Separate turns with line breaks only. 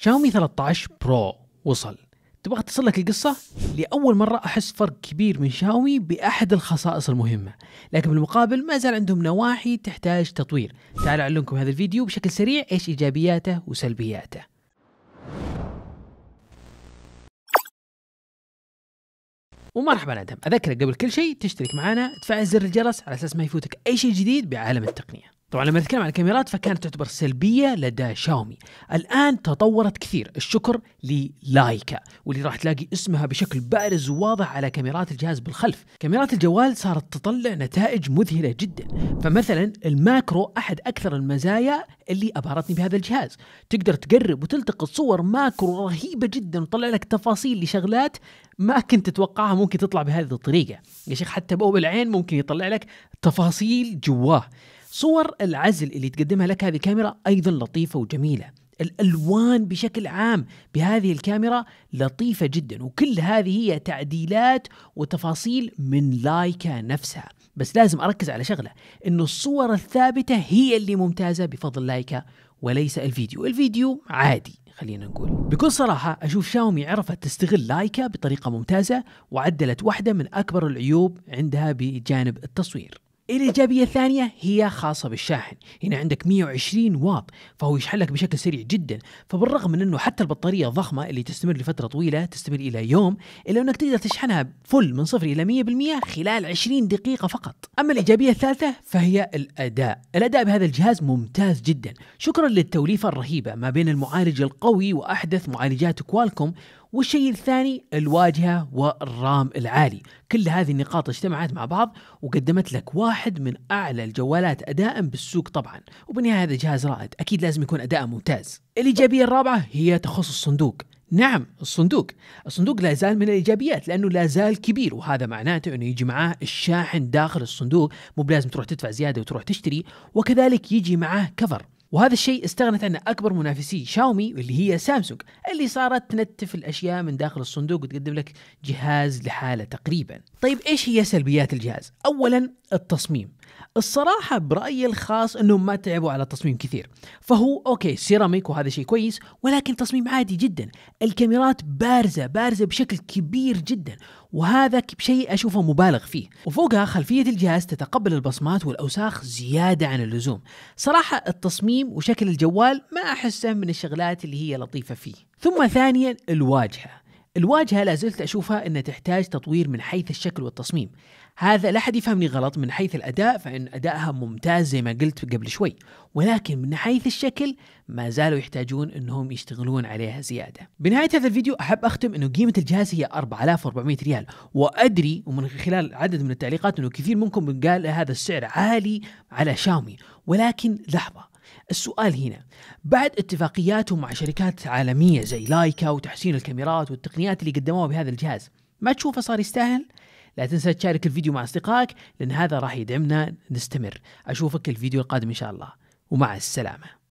شاومي 13 برو وصل تبغى اختصر لك القصة لأول مرة أحس فرق كبير من شاومي بأحد الخصائص المهمة لكن بالمقابل ما زال عندهم نواحي تحتاج تطوير تعالوا أعلمكم هذا الفيديو بشكل سريع إيش إيجابياته وسلبياته ومرحبا ادم اذكرك قبل كل شيء تشترك معنا تفعل زر الجرس على اساس ما يفوتك اي شيء جديد بعالم التقنيه طبعا لما نتكلم عن الكاميرات فكانت تعتبر سلبيه لدى شاومي الان تطورت كثير الشكر للايكا واللي راح تلاقي اسمها بشكل بارز وواضح على كاميرات الجهاز بالخلف كاميرات الجوال صارت تطلع نتائج مذهله جدا فمثلا الماكرو احد اكثر المزايا اللي ابهرتني بهذا الجهاز تقدر تقرب وتلتقط صور ماكرو رهيبه جدا وتطلع لك تفاصيل لشغلات ما كنت تتوقعها ممكن تطلع بهذه الطريقه يا شيخ حتى بوب العين ممكن يطلع لك تفاصيل جواه صور العزل اللي تقدمها لك هذه الكاميرا ايضا لطيفه وجميله الالوان بشكل عام بهذه الكاميرا لطيفه جدا وكل هذه هي تعديلات وتفاصيل من لايكا نفسها بس لازم اركز على شغله انه الصور الثابته هي اللي ممتازه بفضل لايكا وليس الفيديو الفيديو عادي خلينا نقول بكل صراحة أشوف شاومي عرفت تستغل لايكا بطريقة ممتازة وعدلت واحدة من أكبر العيوب عندها بجانب التصوير الإيجابية الثانية هي خاصة بالشاحن هنا عندك 120 واط فهو يشحن لك بشكل سريع جدا فبالرغم من أنه حتى البطارية الضخمة اللي تستمر لفترة طويلة تستمر إلى يوم إلا أنك تقدر تشحنها فل من صفر إلى 100% خلال 20 دقيقة فقط أما الإيجابية الثالثة فهي الأداء الأداء بهذا الجهاز ممتاز جدا شكرا للتوليفة الرهيبة ما بين المعالج القوي وأحدث معالجات كوالكوم والشيء الثاني الواجهة والرام العالي كل هذه النقاط اجتمعت مع بعض وقدمت لك واحد من أعلى الجوالات أداء بالسوق طبعا وبالنهاية هذا جهاز رائد أكيد لازم يكون أداء ممتاز الإيجابية الرابعة هي تخص الصندوق نعم الصندوق الصندوق لا زال من الايجابيات لانه لا زال كبير وهذا معناته انه يجي معاه الشاحن داخل الصندوق مو بلازم تروح تدفع زياده وتروح تشتري وكذلك يجي معاه كفر وهذا الشيء استغنت عنه اكبر منافسي شاومي اللي هي سامسونج اللي صارت تنتف الاشياء من داخل الصندوق وتقدم لك جهاز لحاله تقريبا. طيب ايش هي سلبيات الجهاز؟ اولا التصميم الصراحة برأيي الخاص أنهم ما تعبوا على التصميم كثير فهو أوكي سيراميك وهذا شيء كويس ولكن تصميم عادي جدا الكاميرات بارزة بارزة بشكل كبير جدا وهذا شيء أشوفه مبالغ فيه وفوقها خلفية الجهاز تتقبل البصمات والأوساخ زيادة عن اللزوم صراحة التصميم وشكل الجوال ما أحسه من الشغلات اللي هي لطيفة فيه ثم ثانيا الواجهة الواجهة لا زلت أشوفها أنها تحتاج تطوير من حيث الشكل والتصميم هذا لا أحد يفهمني غلط من حيث الأداء فإن أدائها ممتاز زي ما قلت قبل شوي ولكن من حيث الشكل ما زالوا يحتاجون أنهم يشتغلون عليها زيادة بنهاية هذا الفيديو أحب أختم أنه قيمة الجهاز هي 4400 ريال وأدري ومن خلال عدد من التعليقات أنه كثير منكم قال هذا السعر عالي على شاومي ولكن لحظة السؤال هنا بعد اتفاقياتهم مع شركات عالمية زي لايكا وتحسين الكاميرات والتقنيات اللي قدموها بهذا الجهاز ما تشوفه صار يستاهل؟ لا تنسى تشارك الفيديو مع أصدقائك لأن هذا راح يدعمنا نستمر أشوفك الفيديو القادم إن شاء الله ومع السلامه